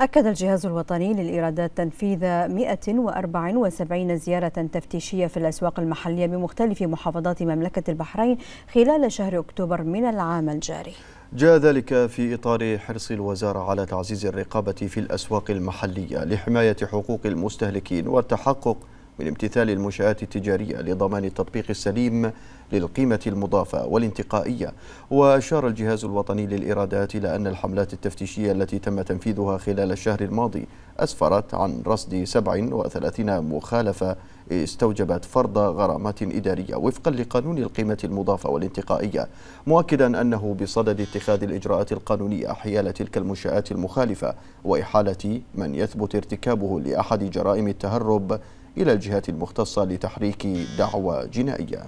أكد الجهاز الوطني للإيرادات تنفيذ 174 زيارة تفتيشية في الأسواق المحلية بمختلف محافظات مملكة البحرين خلال شهر أكتوبر من العام الجاري جاء ذلك في إطار حرص الوزارة على تعزيز الرقابة في الأسواق المحلية لحماية حقوق المستهلكين والتحقق من امتثال المنشآت التجارية لضمان التطبيق السليم للقيمة المضافة والانتقائية وأشار الجهاز الوطني للإيرادات إلى أن الحملات التفتيشية التي تم تنفيذها خلال الشهر الماضي أسفرت عن رصد 37 مخالفة استوجبت فرض غرامات إدارية وفقا لقانون القيمة المضافة والانتقائية مؤكدا أنه بصدد اتخاذ الإجراءات القانونية حيال تلك المنشآت المخالفة وإحالة من يثبت ارتكابه لأحد جرائم التهرب إلى الجهات المختصة لتحريك دعوى جنائية